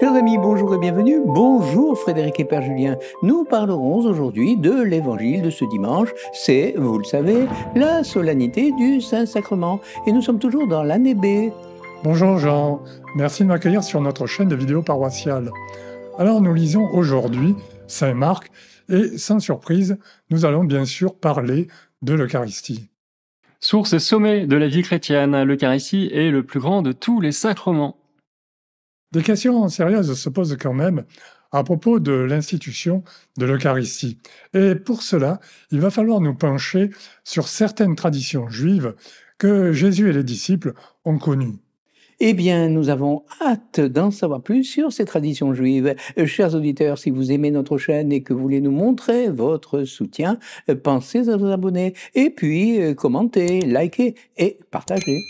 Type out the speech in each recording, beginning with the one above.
Chers amis, bonjour et bienvenue. Bonjour Frédéric et Père Julien. Nous parlerons aujourd'hui de l'évangile de ce dimanche. C'est, vous le savez, la solennité du Saint-Sacrement. Et nous sommes toujours dans l'année B. Bonjour Jean. Merci de m'accueillir sur notre chaîne de vidéos paroissiales. Alors nous lisons aujourd'hui Saint-Marc et sans surprise, nous allons bien sûr parler de l'Eucharistie. Source et sommet de la vie chrétienne, l'Eucharistie est le plus grand de tous les sacrements. Des questions sérieuses se posent quand même à propos de l'institution de l'Eucharistie. Et pour cela, il va falloir nous pencher sur certaines traditions juives que Jésus et les disciples ont connues. Eh bien, nous avons hâte d'en savoir plus sur ces traditions juives. Chers auditeurs, si vous aimez notre chaîne et que vous voulez nous montrer votre soutien, pensez à vous abonner et puis euh, commentez, likez et partagez.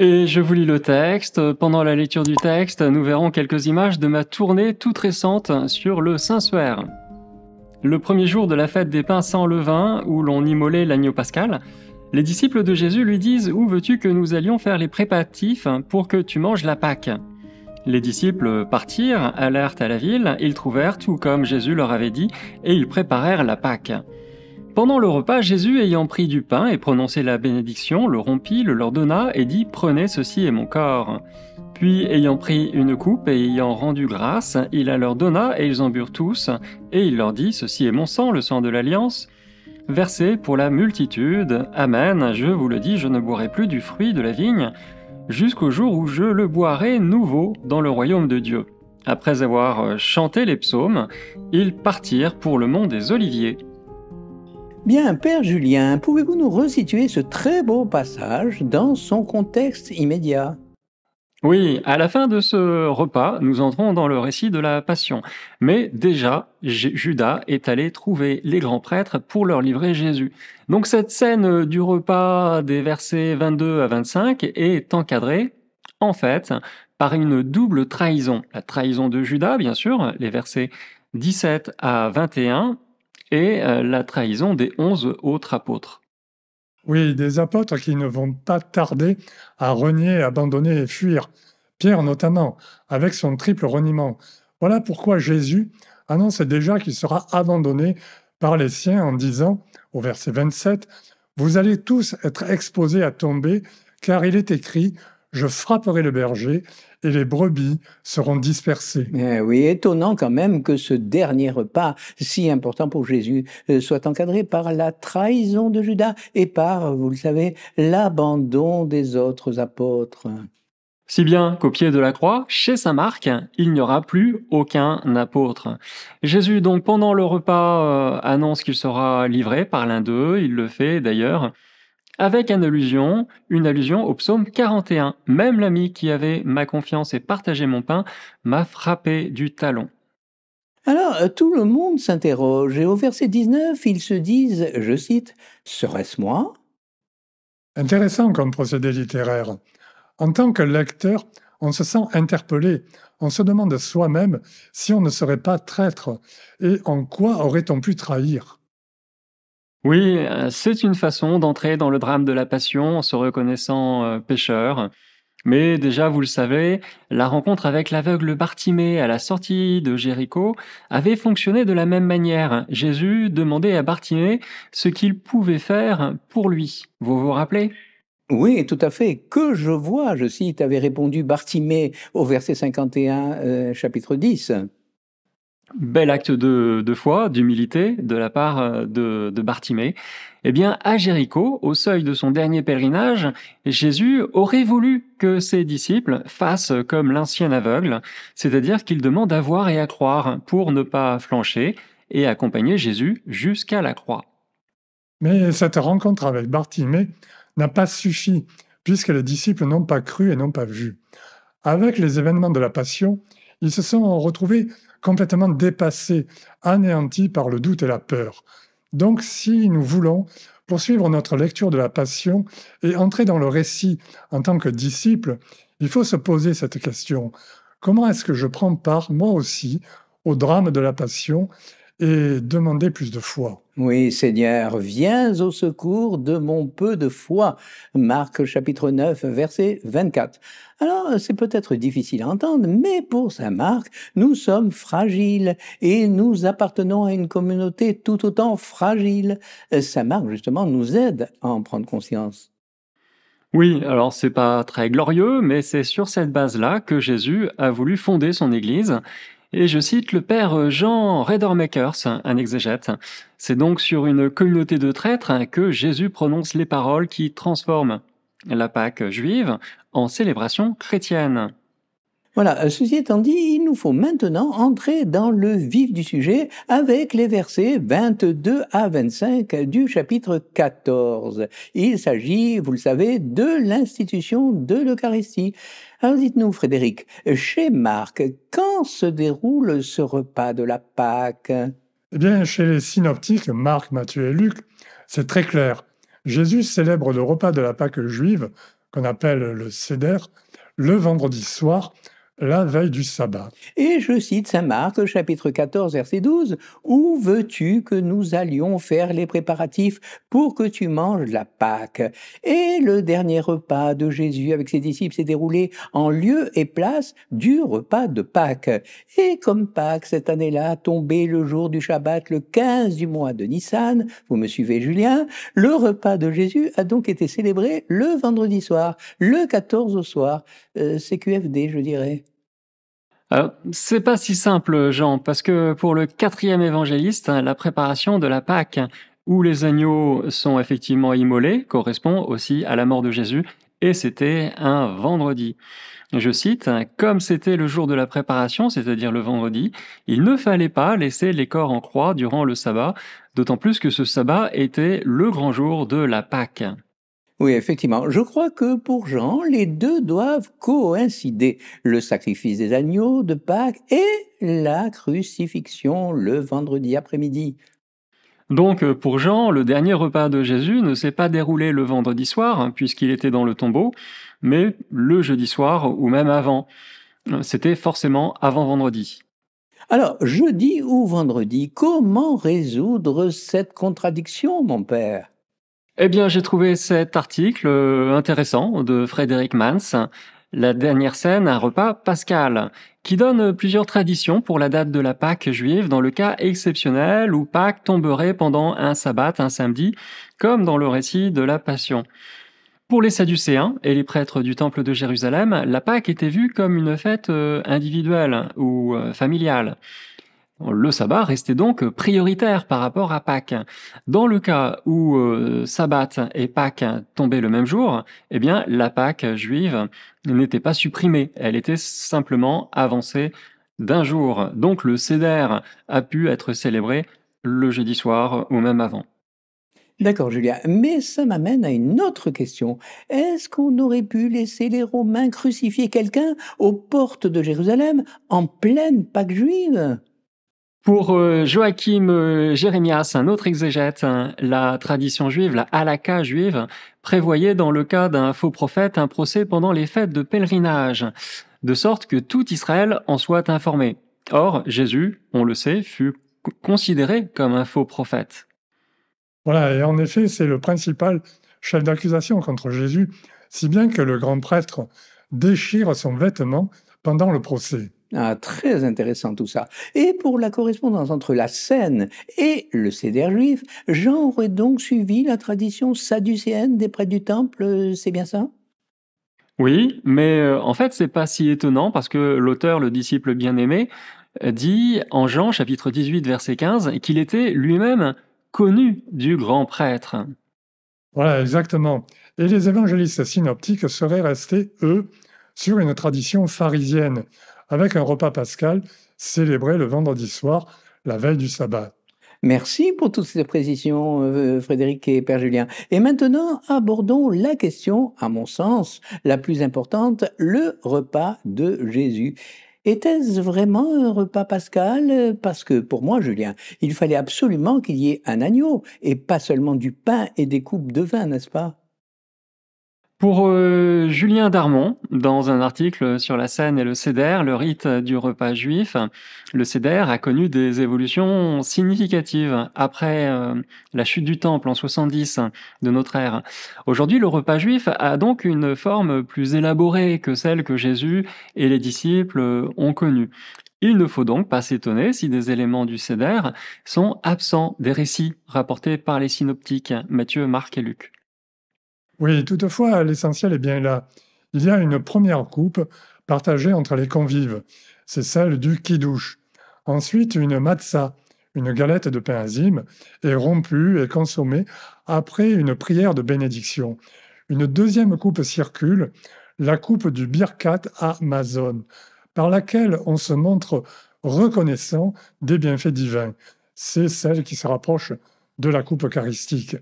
Et je vous lis le texte. Pendant la lecture du texte, nous verrons quelques images de ma tournée toute récente sur le Saint-Suaire. Le premier jour de la fête des pains sans levain, où l'on immolait l'agneau pascal, les disciples de Jésus lui disent Où veux-tu que nous allions faire les préparatifs pour que tu manges la Pâque Les disciples partirent, allèrent à la ville, ils trouvèrent tout comme Jésus leur avait dit, et ils préparèrent la Pâque pendant le repas, Jésus ayant pris du pain et prononcé la bénédiction, le rompit, le leur donna et dit Prenez ceci est mon corps. Puis, ayant pris une coupe et ayant rendu grâce, il la leur donna et ils en burent tous, et il leur dit Ceci est mon sang, le sang de l'Alliance. Versé pour la multitude, Amen, je vous le dis, je ne boirai plus du fruit de la vigne, jusqu'au jour où je le boirai nouveau dans le royaume de Dieu. Après avoir euh, chanté les psaumes, ils partirent pour le mont des Oliviers. Bien, Père Julien, pouvez-vous nous resituer ce très beau passage dans son contexte immédiat oui, à la fin de ce repas, nous entrons dans le récit de la Passion. Mais déjà, Judas est allé trouver les grands prêtres pour leur livrer Jésus. Donc cette scène du repas des versets 22 à 25 est encadrée, en fait, par une double trahison. La trahison de Judas, bien sûr, les versets 17 à 21, et euh, la trahison des onze autres apôtres. Oui, des apôtres qui ne vont pas tarder à renier, abandonner et fuir. Pierre notamment, avec son triple reniement. Voilà pourquoi Jésus annonce déjà qu'il sera abandonné par les siens en disant, au verset 27, Vous allez tous être exposés à tomber, car il est écrit, je frapperai le berger et les brebis seront dispersées. Eh oui, étonnant quand même que ce dernier repas, si important pour Jésus, euh, soit encadré par la trahison de Judas et par, vous le savez, l'abandon des autres apôtres. Si bien qu'au pied de la croix, chez Saint Marc, il n'y aura plus aucun apôtre. Jésus, donc, pendant le repas, euh, annonce qu'il sera livré par l'un d'eux, il le fait d'ailleurs, avec une allusion, une allusion au psaume 41. Même l'ami qui avait ma confiance et partagé mon pain m'a frappé du talon. Alors, euh, tout le monde s'interroge, et au verset 19, ils se disent, je cite, Serait-ce moi Intéressant comme procédé littéraire. En tant que lecteur, on se sent interpellé, on se demande soi-même si on ne serait pas traître, et en quoi aurait-on pu trahir oui, euh, c'est une façon d'entrer dans le drame de la passion en se reconnaissant euh, pécheur. Mais déjà, vous le savez, la rencontre avec l'aveugle Bartimée à la sortie de Jéricho avait fonctionné de la même manière. Jésus demandait à Bartimée ce qu'il pouvait faire pour lui. Vous vous rappelez oui, tout à fait. Que je vois, je cite, avait répondu Bartimée au verset 51, euh, chapitre 10 bel acte de, foi, d'humilité de la part euh, de, de Bartimée. Eh bien, à Jéricho, au seuil de son dernier pèlerinage, Jésus aurait voulu que ses disciples fassent comme l'ancien aveugle, c'est-à-dire qu'ils demandent à voir et à croire pour ne pas flancher et accompagner Jésus jusqu'à la croix. Mais cette rencontre avec Bartimée n'a pas suffi, puisque les disciples n'ont pas cru et n'ont pas vu. Avec les événements de la Passion, ils se sont retrouvés complètement dépassé, anéanti par le doute et la peur. Donc si nous voulons poursuivre notre lecture de la Passion et entrer dans le récit en tant que disciple, il faut se poser cette question. Comment est-ce que je prends part, moi aussi, au drame de la Passion et demander plus de foi oui, Seigneur, viens au secours de mon peu de foi. Marc chapitre 9, verset 24. Alors, c'est peut-être difficile à entendre, mais pour Saint Marc, nous sommes fragiles et nous appartenons à une communauté tout autant fragile. Saint Marc, justement, nous aide à en prendre conscience. Oui, alors c'est pas très glorieux, mais c'est sur cette base-là que Jésus a voulu fonder son Église et je cite le père euh, Jean Redormakers, un exégète. C'est donc sur une communauté de traîtres que Jésus prononce les paroles qui transforment la Pâque juive en célébration chrétienne. Voilà, euh, ceci étant dit, il nous faut maintenant entrer dans le vif du sujet avec les versets 22 à 25 du chapitre 14. Il s'agit, vous le savez, de l'institution de l'Eucharistie. Alors dites-nous, Frédéric, chez Marc, quand se déroule ce repas de la Pâque Eh bien, chez les synoptiques, Marc, Matthieu et Luc, c'est très clair. Jésus célèbre le repas de la Pâque juive, qu'on appelle le Seder, le vendredi soir la veille du sabbat. Et je cite Saint Marc, chapitre 14, verset 12, Où veux-tu que nous allions faire les préparatifs pour que tu manges la Pâque Et le dernier repas de Jésus avec ses disciples s'est déroulé en lieu et place du repas de Pâques. Et comme Pâques, cette année-là, tombait le jour du Shabbat, le 15 du mois de Nissan, vous me suivez Julien, le repas de Jésus a donc été célébré le vendredi soir, le 14 au soir, euh, CQFD je dirais c'est pas si simple, Jean, parce que pour le quatrième évangéliste, la préparation de la Pâque, où les agneaux sont effectivement immolés, correspond aussi à la mort de Jésus, et c'était un vendredi. Je cite, Comme c'était le jour de la préparation, c'est-à-dire le vendredi, il ne fallait pas laisser les corps en croix durant le sabbat, d'autant plus que ce sabbat était le grand jour de la Pâque. Oui, effectivement. Je crois que pour Jean, les deux doivent coïncider. Le sacrifice des agneaux de Pâques et la crucifixion le vendredi après-midi. Donc euh, pour Jean, le dernier repas de Jésus ne s'est pas déroulé le vendredi soir, hein, puisqu'il était dans le tombeau, mais le jeudi soir ou même avant. Euh, c'était forcément avant vendredi. Alors, jeudi ou vendredi, comment résoudre cette contradiction, mon père eh bien, j'ai trouvé cet article euh, intéressant de Frédéric Mans, La dernière scène, un repas pascal, qui donne plusieurs traditions pour la date de la Pâque juive dans le cas exceptionnel où Pâque tomberait pendant un sabbat, un samedi, comme dans le récit de la Passion. Pour les Sadducéens et les prêtres du Temple de Jérusalem, la Pâque était vue comme une fête euh, individuelle ou euh, familiale. Le sabbat restait donc prioritaire par rapport à Pâques. Dans le cas où euh, sabbat et Pâques tombaient le même jour, eh bien la Pâques juive n'était pas supprimée, elle était simplement avancée d'un jour. Donc le céder a pu être célébré le jeudi soir ou même avant. D'accord, Julia. Mais ça m'amène à une autre question. Est-ce qu'on aurait pu laisser les Romains crucifier quelqu'un aux portes de Jérusalem en pleine Pâques juive pour euh, Joachim euh, Jérémias, un autre exégète, hein, la tradition juive, la halakha juive, prévoyait dans le cas d'un faux prophète un procès pendant les fêtes de pèlerinage, de sorte que tout Israël en soit informé. Or, Jésus, on le sait, fut considéré comme un faux prophète. Voilà, et en effet, c'est le principal chef d'accusation contre Jésus, si bien que le grand prêtre déchire son vêtement pendant le procès. Ah, très intéressant tout ça. Et pour la correspondance entre la Seine et le céder juif, Jean aurait donc suivi la tradition sadducéenne des prêtres du temple, euh, c'est bien ça Oui, mais euh, en fait, c'est pas si étonnant parce que l'auteur, le disciple bien-aimé, dit en Jean chapitre 18 verset 15 qu'il était lui-même connu du grand prêtre. Voilà, exactement. Et les évangélistes synoptiques seraient restés, eux, sur une tradition pharisienne, avec un repas pascal célébré le vendredi soir, la veille du sabbat. Merci pour toutes ces précisions, euh, Frédéric et Père Julien. Et maintenant, abordons la question, à mon sens, la plus importante, le repas de Jésus. Était-ce vraiment un repas pascal Parce que pour moi, Julien, il fallait absolument qu'il y ait un agneau et pas seulement du pain et des coupes de vin, n'est-ce pas pour euh, Julien Darmon, dans un article sur la scène et le CEDER, le rite du repas juif, le CEDER a connu des évolutions significatives après euh, la chute du temple en 70 de notre ère. Aujourd'hui, le repas juif a donc une forme plus élaborée que celle que Jésus et les disciples euh, ont connue. Il ne faut donc pas s'étonner si des éléments du CEDER sont absents des récits rapportés par les synoptiques Matthieu, Marc et Luc. Oui, toutefois, l'essentiel est bien là. Il y a une première coupe partagée entre les convives. C'est celle du kidouche. Ensuite, une matza, une galette de pain azime, est rompue et consommée après une prière de bénédiction. Une deuxième coupe circule, la coupe du birkat Amazon, par laquelle on se montre reconnaissant des bienfaits divins. C'est celle qui se rapproche de la coupe eucharistique.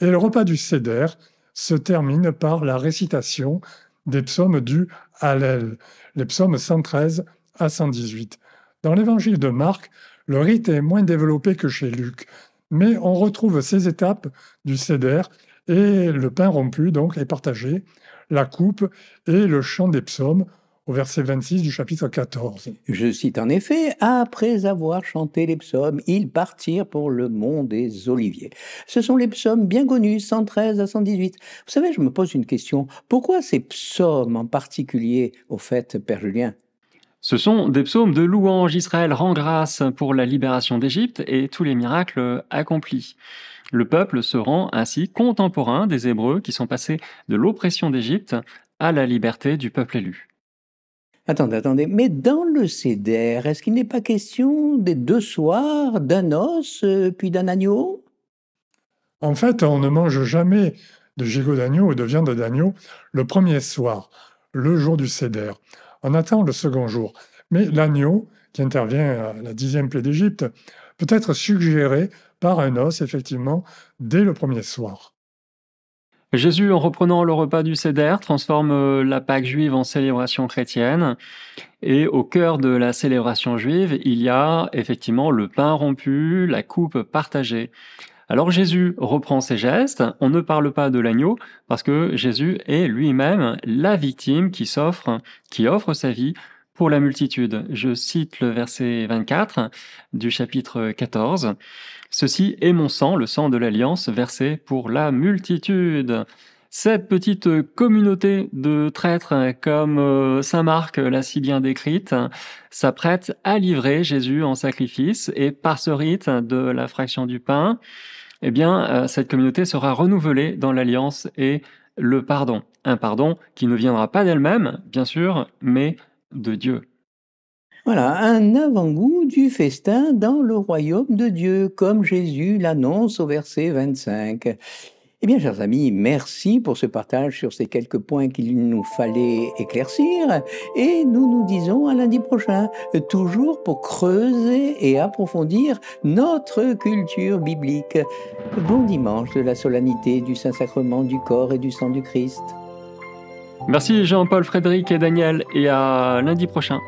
Et le repas du Seder se termine par la récitation des psaumes du Hallel, les psaumes 113 à 118. Dans l'évangile de Marc, le rite est moins développé que chez Luc, mais on retrouve ces étapes du céder et le pain rompu donc est partagé, la coupe et le chant des psaumes au verset 26 du chapitre 14. Je cite en effet, Après avoir chanté les psaumes, ils partirent pour le mont des Oliviers. Ce sont les psaumes bien connus, 113 à 118. Vous savez, je me pose une question. Pourquoi ces psaumes en particulier, au fait, Père Julien ce sont des psaumes de louange. Israël rend grâce pour la libération d'Égypte et tous les miracles accomplis. Le peuple se rend ainsi contemporain des Hébreux qui sont passés de l'oppression d'Égypte à la liberté du peuple élu. Attendez, attendez. Mais dans le CEDER, est-ce qu'il n'est pas question des deux soirs, d'un os, euh, puis d'un agneau En fait, on ne mange jamais de gigot d'agneau ou de viande d'agneau le premier soir, le jour du CEDER. On attend le second jour. Mais l'agneau, qui intervient à la dixième plaie d'Égypte, peut être suggéré par un os, effectivement, dès le premier soir. Jésus, en reprenant le repas du céder, transforme euh, la Pâque juive en célébration chrétienne. Et au cœur de la célébration juive, il y a effectivement le pain rompu, la coupe partagée. Alors Jésus reprend ses gestes, on ne parle pas de l'agneau parce que Jésus est lui-même la victime qui s'offre, qui offre sa vie pour la multitude. Je cite le verset 24 du chapitre 14. Ceci est mon sang, le sang de l'Alliance, versé pour la multitude. Cette petite communauté de traîtres, comme euh, Saint Marc l'a si bien décrite, s'apprête à livrer Jésus en sacrifice et par ce rite de la fraction du pain, eh bien, euh, cette communauté sera renouvelée dans l'alliance et le pardon. Un pardon qui ne viendra pas d'elle-même, bien sûr, mais de Dieu. Voilà, un avant-goût du festin dans le royaume de Dieu, comme Jésus l'annonce au verset 25. Eh bien, chers amis, merci pour ce partage sur ces quelques points qu'il nous fallait éclaircir. Et nous nous disons à lundi prochain, toujours pour creuser et approfondir notre culture biblique. Bon dimanche de la solennité du Saint-Sacrement du corps et du sang du Christ. Merci Jean-Paul, Frédéric et Daniel, et à lundi prochain.